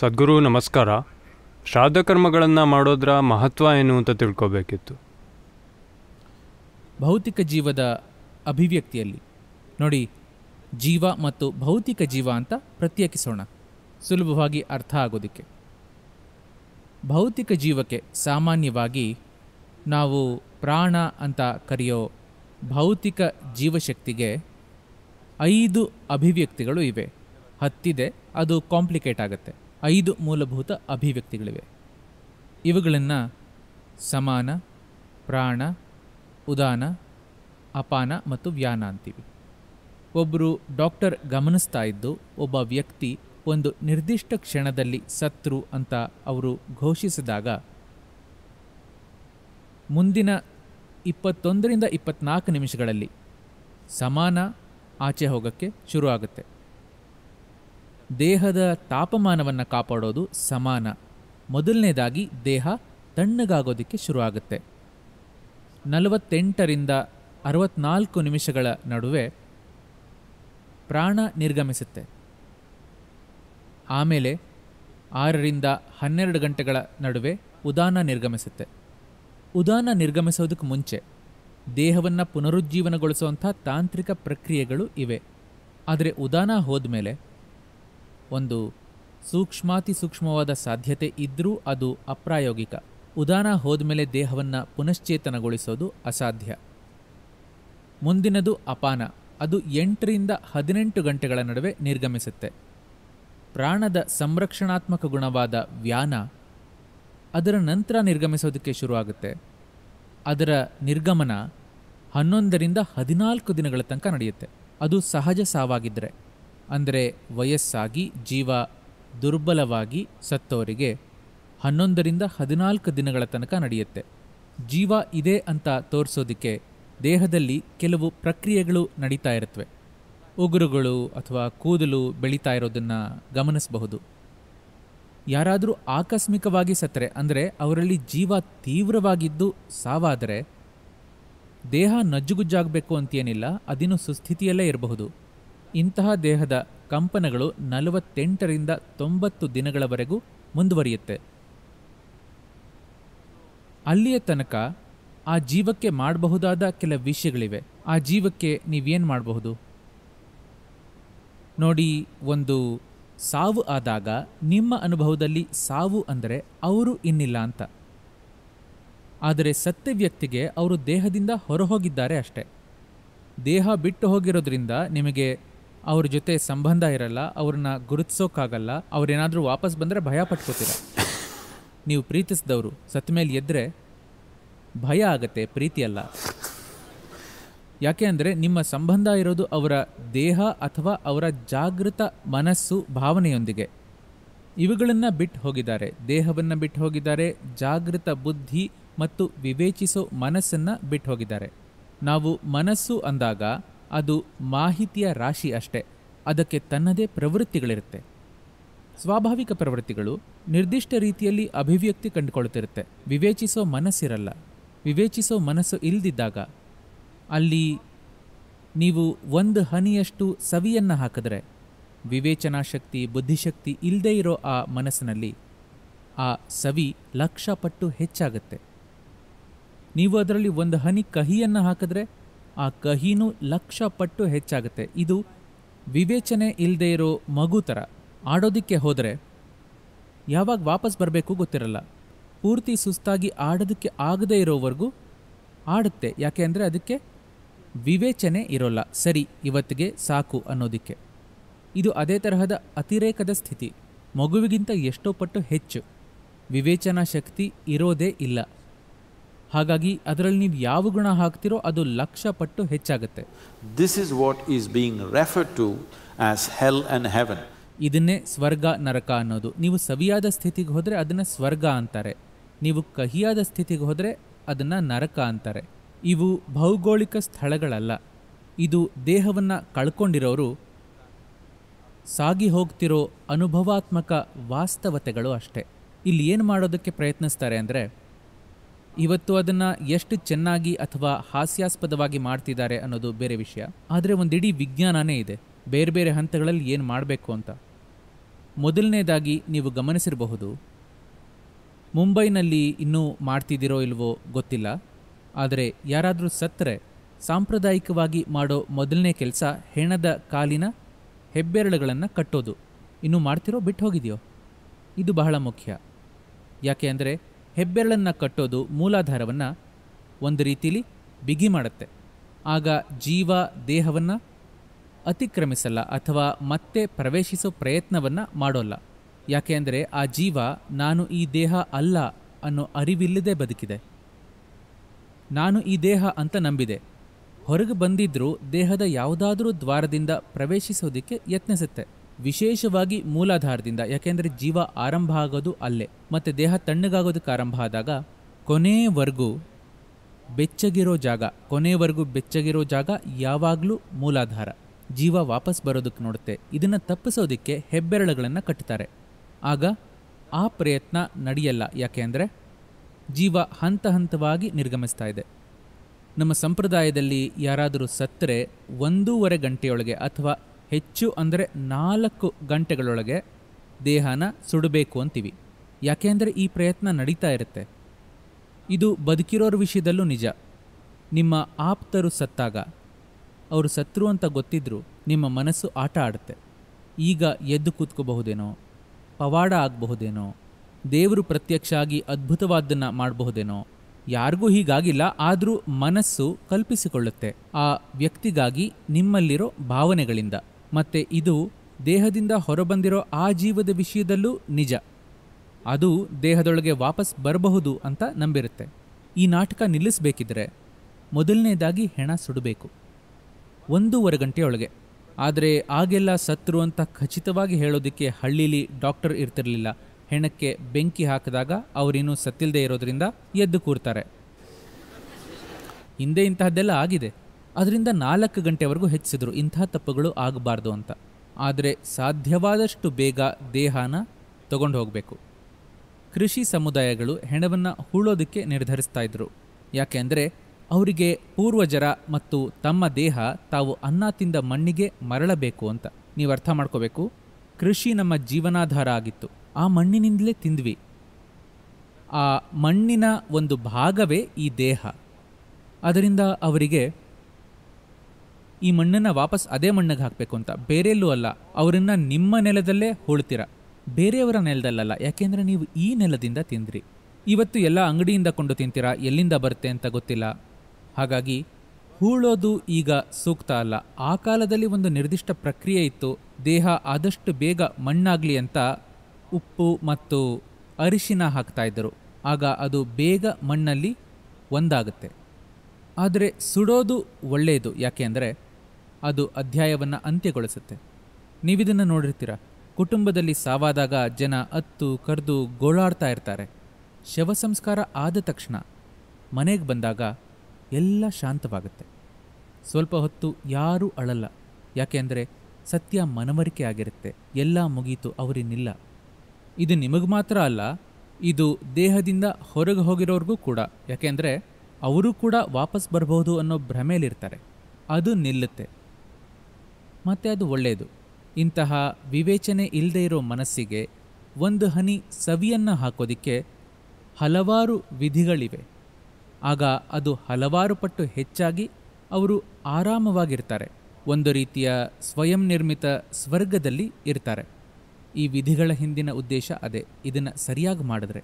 ಸದ್ಗುರು ನಮಸ್ಕಾರ ಶ್ರಾದ್ದ ಕರ್ಮಗಳನ್ನು ಮಾಡೋದ್ರ ಮಹತ್ವ ಏನು ಅಂತ ತಿಳ್ಕೊಬೇಕಿತ್ತು ಭೌತಿಕ ಜೀವದ ಅಭಿವ್ಯಕ್ತಿಯಲ್ಲಿ ನೋಡಿ ಜೀವ ಮತ್ತು ಭೌತಿಕ ಜೀವ ಅಂತ ಪ್ರತ್ಯೇಕಿಸೋಣ ಸುಲಭವಾಗಿ ಅರ್ಥ ಆಗೋದಕ್ಕೆ ಭೌತಿಕ ಜೀವಕ್ಕೆ ಸಾಮಾನ್ಯವಾಗಿ ನಾವು ಪ್ರಾಣ ಅಂತ ಕರೆಯೋ ಭೌತಿಕ ಜೀವಶಕ್ತಿಗೆ ಐದು ಅಭಿವ್ಯಕ್ತಿಗಳು ಇವೆ ಹತ್ತಿದೆ ಅದು ಕಾಂಪ್ಲಿಕೇಟ್ ಆಗುತ್ತೆ ಐದು ಮೂಲಭೂತ ಅಭಿವ್ಯಕ್ತಿಗಳಿವೆ ಇವುಗಳನ್ನು ಸಮಾನ ಪ್ರಾಣ ಉದಾನ ಅಪಾನ ಮತ್ತು ವ್ಯಾನ ಅಂತೀವಿ ಒಬ್ಬರು ಡಾಕ್ಟರ್ ಗಮನಿಸ್ತಾ ಇದ್ದು ಒಬ್ಬ ವ್ಯಕ್ತಿ ಒಂದು ನಿರ್ದಿಷ್ಟ ಕ್ಷಣದಲ್ಲಿ ಸತ್ರು ಅಂತ ಅವರು ಘೋಷಿಸಿದಾಗ ಮುಂದಿನ ಇಪ್ಪತ್ತೊಂದರಿಂದ ಇಪ್ಪತ್ನಾಲ್ಕು ನಿಮಿಷಗಳಲ್ಲಿ ಸಮಾನ ಆಚೆ ಹೋಗೋಕ್ಕೆ ಶುರು ಆಗುತ್ತೆ ದೇಹದ ತಾಪಮಾನವನ್ನು ಕಾಪಾಡೋದು ಸಮಾನ ಮೊದಲನೇದಾಗಿ ದೇಹ ತಣ್ಣಗಾಗೋದಕ್ಕೆ ಶುರುವಾಗುತ್ತೆ ನಲವತ್ತೆಂಟರಿಂದ ಅರವತ್ನಾಲ್ಕು ನಿಮಿಷಗಳ ನಡುವೆ ಪ್ರಾಣ ನಿರ್ಗಮಿಸುತ್ತೆ ಆಮೇಲೆ ಆರರಿಂದ ಹನ್ನೆರಡು ಗಂಟೆಗಳ ನಡುವೆ ಉದಾನ ನಿರ್ಗಮಿಸುತ್ತೆ ಉದಾನ ನಿರ್ಗಮಿಸೋದಕ್ಕೆ ಮುಂಚೆ ದೇಹವನ್ನು ಪುನರುಜ್ಜೀವನಗೊಳಿಸುವಂಥ ತಾಂತ್ರಿಕ ಪ್ರಕ್ರಿಯೆಗಳು ಇವೆ ಆದರೆ ಉದಾನ ಹೋದ ಮೇಲೆ ಒಂದು ಸೂಕ್ಷ್ಮಾತಿ ಸೂಕ್ಷ್ಮವಾದ ಸಾಧ್ಯತೆ ಇದ್ದರೂ ಅದು ಅಪ್ರಾಯೋಗಿಕ ಉದಾನ ಹೋದ್ಮೇಲೆ ದೇಹವನ್ನು ಪುನಶ್ಚೇತನಗೊಳಿಸೋದು ಅಸಾಧ್ಯ ಮುಂದಿನದು ಅಪಾನ ಅದು ಎಂಟರಿಂದ ಹದಿನೆಂಟು ಗಂಟೆಗಳ ನಡುವೆ ನಿರ್ಗಮಿಸುತ್ತೆ ಪ್ರಾಣದ ಸಂರಕ್ಷಣಾತ್ಮಕ ಗುಣವಾದ ವ್ಯಾನ ಅದರ ನಂತರ ನಿರ್ಗಮಿಸೋದಕ್ಕೆ ಶುರುವಾಗುತ್ತೆ ಅದರ ನಿರ್ಗಮನ ಹನ್ನೊಂದರಿಂದ ಹದಿನಾಲ್ಕು ದಿನಗಳ ತನಕ ನಡೆಯುತ್ತೆ ಅದು ಸಹಜ ಸಾವಾಗಿದ್ದರೆ ಅಂದರೆ ವಯಸ್ಸಾಗಿ ಜೀವ ದುರ್ಬಲವಾಗಿ ಸತ್ತವರಿಗೆ ಹನ್ನೊಂದರಿಂದ ಹದಿನಾಲ್ಕು ದಿನಗಳ ತನಕ ನಡೆಯುತ್ತೆ ಜೀವ ಇದೆ ಅಂತ ತೋರಿಸೋದಕ್ಕೆ ದೇಹದಲ್ಲಿ ಕೆಲವು ಪ್ರಕ್ರಿಯೆಗಳು ನಡೀತಾ ಇರುತ್ತವೆ ಉಗುರುಗಳು ಅಥವಾ ಕೂದಲು ಬೆಳೀತಾ ಇರೋದನ್ನು ಗಮನಿಸಬಹುದು ಯಾರಾದರೂ ಆಕಸ್ಮಿಕವಾಗಿ ಸತ್ತರೆ ಅಂದರೆ ಅವರಲ್ಲಿ ಜೀವ ತೀವ್ರವಾಗಿದ್ದು ಸಾವಾದರೆ ದೇಹ ನಜ್ಜುಗುಜ್ಜಾಗಬೇಕು ಅಂತೇನಿಲ್ಲ ಅದಿನ್ನು ಸುಸ್ಥಿತಿಯಲ್ಲೇ ಇರಬಹುದು ಇಂತಹ ದೇಹದ ಕಂಪನಗಳು ನಲವತ್ತೆಂಟರಿಂದ ತೊಂಬತ್ತು ದಿನಗಳವರೆಗೂ ಮುಂದುವರಿಯುತ್ತೆ ಅಲ್ಲಿಯ ತನಕ ಆ ಜೀವಕ್ಕೆ ಮಾಡಬಹುದಾದ ಕೆಲ ವಿಷಯಗಳಿವೆ ಆ ಜೀವಕ್ಕೆ ನೀವೇನು ಮಾಡಬಹುದು ನೋಡಿ ಒಂದು ಸಾವು ಆದಾಗ ನಿಮ್ಮ ಅನುಭವದಲ್ಲಿ ಸಾವು ಅಂದರೆ ಅವರು ಇನ್ನಿಲ್ಲ ಅಂತ ಆದರೆ ಸತ್ಯ ವ್ಯಕ್ತಿಗೆ ಅವರು ದೇಹದಿಂದ ಹೊರಹೋಗಿದ್ದಾರೆ ಅಷ್ಟೆ ದೇಹ ಬಿಟ್ಟು ಹೋಗಿರೋದ್ರಿಂದ ನಿಮಗೆ ಅವ್ರ ಜೊತೆ ಸಂಬಂಧ ಇರಲ್ಲ ಅವ್ರನ್ನ ಗುರುತಿಸೋಕ್ಕಾಗಲ್ಲ ಅವ್ರೇನಾದರೂ ವಾಪಸ್ ಬಂದರೆ ಭಯ ಪಟ್ಕೋತೀರ ನೀವು ಪ್ರೀತಿಸಿದವರು ಸತ್ತ ಮೇಲೆ ಎದ್ದರೆ ಭಯ ಆಗತ್ತೆ ಪ್ರೀತಿಯಲ್ಲ ಯಾಕೆ ಅಂದರೆ ನಿಮ್ಮ ಸಂಬಂಧ ಇರೋದು ಅವರ ದೇಹ ಅಥವಾ ಅವರ ಜಾಗೃತ ಮನಸ್ಸು ಭಾವನೆಯೊಂದಿಗೆ ಇವುಗಳನ್ನು ಬಿಟ್ಟು ಹೋಗಿದ್ದಾರೆ ದೇಹವನ್ನು ಬಿಟ್ಟು ಹೋಗಿದ್ದಾರೆ ಜಾಗೃತ ಬುದ್ಧಿ ಮತ್ತು ವಿವೇಚಿಸೋ ಮನಸ್ಸನ್ನು ಬಿಟ್ಟು ಹೋಗಿದ್ದಾರೆ ನಾವು ಮನಸ್ಸು ಅಂದಾಗ ಅದು ಮಾಹಿತಿಯ ರಾಶಿ ಅಷ್ಟೇ ಅದಕ್ಕೆ ತನ್ನದೇ ಪ್ರವೃತ್ತಿಗಳಿರುತ್ತೆ ಸ್ವಾಭಾವಿಕ ಪ್ರವೃತ್ತಿಗಳು ನಿರ್ದಿಷ್ಟ ರೀತಿಯಲ್ಲಿ ಅಭಿವ್ಯಕ್ತಿ ಕಂಡುಕೊಳ್ತಿರುತ್ತೆ ವಿವೇಚಿಸೋ ಮನಸ್ಸಿರಲ್ಲ ವಿವೇಚಿಸೋ ಮನಸ್ಸು ಇಲ್ದಿದ್ದಾಗ ಅಲ್ಲಿ ನೀವು ಒಂದು ಹನಿಯಷ್ಟು ಸವಿಯನ್ನು ಹಾಕಿದ್ರೆ ವಿವೇಚನಾಶಕ್ತಿ ಬುದ್ಧಿಶಕ್ತಿ ಇಲ್ಲದೇ ಇರೋ ಆ ಮನಸ್ಸಿನಲ್ಲಿ ಆ ಸವಿ ಲಕ್ಷ ಪಟ್ಟು ಹೆಚ್ಚಾಗುತ್ತೆ ನೀವು ಅದರಲ್ಲಿ ಒಂದು ಹನಿ ಕಹಿಯನ್ನು ಹಾಕಿದ್ರೆ ಆ ಕಹಿನೂ ಲಕ್ಷ ಪಟ್ಟು ಹೆಚ್ಚಾಗುತ್ತೆ ಇದು ವಿವೇಚನೆ ಇಲ್ಲದೆ ಇರೋ ಮಗು ಥರ ಆಡೋದಕ್ಕೆ ಹೋದರೆ ಯಾವಾಗ ವಾಪಸ್ ಬರಬೇಕು ಗೊತ್ತಿರಲ್ಲ ಪೂರ್ತಿ ಸುಸ್ತಾಗಿ ಆಡೋದಕ್ಕೆ ಆಗದೇ ಇರೋವರೆಗೂ ಆಡುತ್ತೆ ಯಾಕೆ ಅಂದರೆ ಅದಕ್ಕೆ ವಿವೇಚನೆ ಇರೋಲ್ಲ ಸರಿ ಇವತ್ತಿಗೆ ಸಾಕು ಅನ್ನೋದಕ್ಕೆ ಇದು ಅದೇ ತರಹದ ಅತಿರೇಕದ ಸ್ಥಿತಿ ಮಗುವಿಗಿಂತ ಎಷ್ಟೋ ಪಟ್ಟು ಹೆಚ್ಚು ವಿವೇಚನಾ ಶಕ್ತಿ ಇರೋದೇ ಇಲ್ಲ ಹಾಗಾಗಿ ಅದರಲ್ಲಿ ನೀವು ಯಾವ ಗುಣ ಹಾಕ್ತಿರೋ ಅದು ಲಕ್ಷ ಪಟ್ಟು ಹೆಚ್ಚಾಗುತ್ತೆ this is what is being refer to as hell and heaven ಇದನ್ನೇ ಸ್ವರ್ಗ ನರಕ ಅನ್ನೋದು ನೀವು ಸವಿಯಾದ ಸ್ಥಿತಿಗೆ ಹೋದರೆ ಅದನ್ನು ಸ್ವರ್ಗ ಅಂತಾರೆ ನೀವು ಕಹಿಯಾದ ಸ್ಥಿತಿಗೆ ಹೋದರೆ ಅದನ್ನು ನರಕ ಅಂತಾರೆ ಇವು ಭೌಗೋಳಿಕ ಸ್ಥಳಗಳಲ್ಲ ಇದು ದೇಹವನ್ನು ಕಳ್ಕೊಂಡಿರೋರು ಸಾಗಿ ಹೋಗ್ತಿರೋ ಅನುಭವಾತ್ಮಕ ವಾಸ್ತವತೆಗಳು ಅಷ್ಟೇ ಇಲ್ಲಿ ಏನು ಮಾಡೋದಕ್ಕೆ ಪ್ರಯತ್ನಿಸ್ತಾರೆ ಅಂದರೆ ಇವತ್ತು ಅದನ್ನ ಎಷ್ಟು ಚೆನ್ನಾಗಿ ಅಥವಾ ಹಾಸ್ಯಾಸ್ಪದವಾಗಿ ಮಾಡ್ತಿದ್ದಾರೆ ಅನ್ನೋದು ಬೇರೆ ವಿಷಯ ಆದರೆ ಒಂದಿಡೀ ವಿಜ್ಞಾನನೇ ಇದೆ ಬೇರೆ ಬೇರೆ ಹಂತಗಳಲ್ಲಿ ಏನು ಮಾಡಬೇಕು ಅಂತ ಮೊದಲನೇದಾಗಿ ನೀವು ಗಮನಿಸಿರಬಹುದು ಮುಂಬೈನಲ್ಲಿ ಇನ್ನೂ ಮಾಡ್ತಿದ್ದೀರೋ ಇಲ್ವೋ ಗೊತ್ತಿಲ್ಲ ಆದರೆ ಯಾರಾದರೂ ಸತ್ತರೆ ಸಾಂಪ್ರದಾಯಿಕವಾಗಿ ಮಾಡೋ ಮೊದಲನೇ ಕೆಲಸ ಹೆಣದ ಕಾಲಿನ ಹೆಬ್ಬೆರಳುಗಳನ್ನು ಕಟ್ಟೋದು ಇನ್ನೂ ಮಾಡ್ತಿರೋ ಬಿಟ್ಟು ಹೋಗಿದೆಯೋ ಇದು ಬಹಳ ಮುಖ್ಯ ಯಾಕೆ ಅಂದರೆ ಹೆಬ್ಬೆರಳನ್ನು ಕಟ್ಟೋದು ಮೂಲಾಧಾರವನ್ನು ಒಂದು ರೀತಿಲಿ ಬಿಗಿ ಮಾಡುತ್ತೆ ಆಗ ಜೀವ ದೇಹವನ್ನು ಅತಿಕ್ರಮಿಸಲ್ಲ ಅಥವಾ ಮತ್ತೆ ಪ್ರವೇಶಿಸೋ ಪ್ರಯತ್ನವನ್ನು ಮಾಡೋಲ್ಲ ಯಾಕೆ ಅಂದರೆ ಆ ಜೀವ ನಾನು ಈ ದೇಹ ಅಲ್ಲ ಅನ್ನೋ ಅರಿವಿಲ್ಲದೆ ಬದುಕಿದೆ ನಾನು ಈ ದೇಹ ಅಂತ ನಂಬಿದೆ ಹೊರಗೆ ಬಂದಿದ್ದರೂ ದೇಹದ ಯಾವುದಾದ್ರೂ ದ್ವಾರದಿಂದ ಪ್ರವೇಶಿಸೋದಕ್ಕೆ ಯತ್ನಿಸುತ್ತೆ ವಿಶೇಷವಾಗಿ ಮೂಲಾಧಾರದಿಂದ ಯಾಕೆಂದರೆ ಜೀವ ಆರಂಭ ಆಗೋದು ಅಲ್ಲೇ ಮತ್ತು ದೇಹ ತಣ್ಣಗಾಗೋದಕ್ಕೆ ಆರಂಭ ಆದಾಗ ಕೊನೆಯವರೆಗೂ ಬೆಚ್ಚಗಿರೋ ಜಾಗ ಕೊನೆಯವರೆಗೂ ಬೆಚ್ಚಗಿರೋ ಜಾಗ ಯಾವಾಗಲೂ ಮೂಲಾಧಾರ ಜೀವ ವಾಪಸ್ ಬರೋದಕ್ಕೆ ನೋಡುತ್ತೆ ಇದನ್ನು ತಪ್ಪಿಸೋದಕ್ಕೆ ಹೆಬ್ಬೆರಳುಗಳನ್ನು ಕಟ್ತಾರೆ ಆಗ ಆ ಪ್ರಯತ್ನ ನಡೆಯಲ್ಲ ಯಾಕೆಂದರೆ ಜೀವ ಹಂತ ಹಂತವಾಗಿ ನಿರ್ಗಮಿಸ್ತಾ ಇದೆ ನಮ್ಮ ಸಂಪ್ರದಾಯದಲ್ಲಿ ಯಾರಾದರೂ ಸತ್ತರೆ ಒಂದೂವರೆ ಗಂಟೆಯೊಳಗೆ ಅಥವಾ ಹೆಚ್ಚು ಅಂದರೆ ನಾಲ್ಕು ಗಂಟೆಗಳೊಳಗೆ ದೇಹನ ಸುಡಬೇಕು ಅಂತೀವಿ ಯಾಕೆಂದರೆ ಈ ಪ್ರಯತ್ನ ನಡೀತಾ ಇರುತ್ತೆ ಇದು ಬದುಕಿರೋರ ವಿಷಯದಲ್ಲೂ ನಿಜ ನಿಮ್ಮ ಆಪ್ತರು ಸತ್ತಾಗ ಅವರು ಸತ್ರು ಅಂತ ಗೊತ್ತಿದ್ದರೂ ನಿಮ್ಮ ಮನಸ್ಸು ಆಟ ಆಡುತ್ತೆ ಈಗ ಎದ್ದು ಕೂತ್ಕೋಬಹುದೇನೋ ಪವಾಡ ಆಗಬಹುದೇನೋ ದೇವರು ಪ್ರತ್ಯಕ್ಷ ಆಗಿ ಅದ್ಭುತವಾದ್ದನ್ನು ಮಾಡಬಹುದೇನೋ ಯಾರಿಗೂ ಹೀಗಾಗಿಲ್ಲ ಆದರೂ ಮನಸ್ಸು ಕಲ್ಪಿಸಿಕೊಳ್ಳುತ್ತೆ ಆ ವ್ಯಕ್ತಿಗಾಗಿ ನಿಮ್ಮಲ್ಲಿರೋ ಭಾವನೆಗಳಿಂದ ಮತ್ತು ಇದು ದೇಹದಿಂದ ಹೊರಬಂದಿರೋ ಆ ಜೀವದ ವಿಷಯದಲ್ಲೂ ನಿಜ ಅದು ದೇಹದೊಳಗೆ ವಾಪಸ್ ಬರಬಹುದು ಅಂತ ನಂಬಿರುತ್ತೆ ಈ ನಾಟಕ ನಿಲ್ಲಿಸಬೇಕಿದ್ರೆ ಮೊದಲನೇದಾಗಿ ಹೆಣ ಸುಡಬೇಕು ಒಂದೂವರೆ ಗಂಟೆಯೊಳಗೆ ಆದರೆ ಆಗೆಲ್ಲ ಸತ್ರು ಅಂತ ಖಚಿತವಾಗಿ ಹೇಳೋದಕ್ಕೆ ಹಳ್ಳೀಲಿ ಡಾಕ್ಟರ್ ಇರ್ತಿರಲಿಲ್ಲ ಹೆಣಕ್ಕೆ ಬೆಂಕಿ ಹಾಕಿದಾಗ ಅವರಿನ್ನೂ ಸತ್ತಿಲ್ಲದೆ ಇರೋದರಿಂದ ಎದ್ದು ಕೂರ್ತಾರೆ ಹಿಂದೆ ಇಂತಹದ್ದೆಲ್ಲ ಆಗಿದೆ ಅದರಿಂದ ನಾಲ್ಕು ಗಂಟೆವರೆಗೂ ಹೆಚ್ಚಿಸಿದರು ಇಂಥ ತಪ್ಪುಗಳು ಆಗಬಾರ್ದು ಅಂತ ಆದರೆ ಸಾಧ್ಯವಾದಷ್ಟು ಬೇಗ ದೇಹನ ತಗೊಂಡು ಹೋಗಬೇಕು ಕೃಷಿ ಸಮುದಾಯಗಳು ಹೆಣವನ್ನು ಹೂಳೋದಕ್ಕೆ ನಿರ್ಧರಿಸ್ತಾ ಇದ್ದರು ಯಾಕೆಂದರೆ ಅವರಿಗೆ ಪೂರ್ವಜರ ಮತ್ತು ತಮ್ಮ ದೇಹ ತಾವು ಅನ್ನ ತಿಂದ ಮಣ್ಣಿಗೆ ಮರಳಬೇಕು ಅಂತ ನೀವು ಅರ್ಥ ಮಾಡ್ಕೋಬೇಕು ಕೃಷಿ ನಮ್ಮ ಜೀವನಾಧಾರ ಆಗಿತ್ತು ಆ ಮಣ್ಣಿನಿಂದಲೇ ತಿಂದ್ವಿ ಆ ಮಣ್ಣಿನ ಒಂದು ಭಾಗವೇ ಈ ದೇಹ ಅದರಿಂದ ಅವರಿಗೆ ಈ ಮಣ್ಣನ್ನು ವಾಪಸ್ ಅದೇ ಮಣ್ಣಿಗೆ ಹಾಕಬೇಕು ಅಂತ ಬೇರೆಲ್ಲೂ ಅಲ್ಲ ಅವರನ್ನು ನಿಮ್ಮ ನೆಲದಲ್ಲೇ ಹೋಳ್ತೀರ ಬೇರೆಯವರ ನೆಲದಲ್ಲಲ್ಲ ಯಾಕೆಂದರೆ ನೀವು ಈ ನೆಲದಿಂದ ತಿಂದ್ರಿ ಇವತ್ತು ಎಲ್ಲ ಅಂಗಡಿಯಿಂದ ಕೊಂಡು ತಿಂತೀರಾ ಎಲ್ಲಿಂದ ಬರುತ್ತೆ ಅಂತ ಗೊತ್ತಿಲ್ಲ ಹಾಗಾಗಿ ಹೂಳೋದು ಈಗ ಸೂಕ್ತ ಅಲ್ಲ ಆ ಕಾಲದಲ್ಲಿ ಒಂದು ನಿರ್ದಿಷ್ಟ ಪ್ರಕ್ರಿಯೆ ಇತ್ತು ದೇಹ ಆದಷ್ಟು ಬೇಗ ಮಣ್ಣಾಗಲಿ ಅಂತ ಉಪ್ಪು ಮತ್ತು ಅರಿಶಿನ ಹಾಕ್ತಾ ಇದ್ದರು ಆಗ ಅದು ಬೇಗ ಮಣ್ಣಲ್ಲಿ ಒಂದಾಗುತ್ತೆ ಆದರೆ ಸುಡೋದು ಒಳ್ಳೆಯದು ಯಾಕೆ ಅದು ಅಧ್ಯಾಯವನ್ನು ಅಂತ್ಯಗೊಳಿಸುತ್ತೆ ನೀವಿದನ್ನು ನೋಡಿರ್ತೀರ ಕುಟುಂಬದಲ್ಲಿ ಸಾವಾದಾಗ ಜನ ಅತ್ತು ಕರೆದು ಗೋಳಾಡ್ತಾ ಇರ್ತಾರೆ ಶವ ಸಂಸ್ಕಾರ ಆದ ತಕ್ಷಣ ಮನೆಗೆ ಬಂದಾಗ ಎಲ್ಲ ಶಾಂತವಾಗುತ್ತೆ ಸ್ವಲ್ಪ ಹೊತ್ತು ಯಾರೂ ಅಳಲ್ಲ ಯಾಕೆಂದರೆ ಸತ್ಯ ಮನವರಿಕೆ ಆಗಿರುತ್ತೆ ಎಲ್ಲ ಮುಗೀತು ಅವರಿನ್ನಿಲ್ಲ ಇದು ನಿಮಗೆ ಮಾತ್ರ ಅಲ್ಲ ಇದು ದೇಹದಿಂದ ಹೊರಗೆ ಹೋಗಿರೋರಿಗೂ ಕೂಡ ಯಾಕೆಂದರೆ ಅವರು ಕೂಡ ವಾಪಸ್ ಬರ್ಬೋದು ಅನ್ನೋ ಭ್ರಮೆಯಲ್ಲಿರ್ತಾರೆ ಅದು ನಿಲ್ಲುತ್ತೆ ಮತ್ತು ಅದು ಒಳ್ಳೆಯದು ಇಂತಹ ವಿವೇಚನೆ ಇಲ್ಲದೆ ಇರೋ ಮನಸ್ಸಿಗೆ ಒಂದು ಹನಿ ಸವಿಯನ್ನು ಹಾಕೋದಕ್ಕೆ ಹಲವಾರು ವಿಧಿಗಳಿವೆ ಆಗ ಅದು ಹಲವಾರು ಪಟ್ಟು ಹೆಚ್ಚಾಗಿ ಅವರು ಆರಾಮವಾಗಿರ್ತಾರೆ ಒಂದು ರೀತಿಯ ಸ್ವಯಂ ನಿರ್ಮಿತ ಸ್ವರ್ಗದಲ್ಲಿ ಇರ್ತಾರೆ ಈ ವಿಧಿಗಳ ಹಿಂದಿನ ಉದ್ದೇಶ ಅದೇ ಇದನ್ನು ಸರಿಯಾಗಿ ಮಾಡಿದ್ರೆ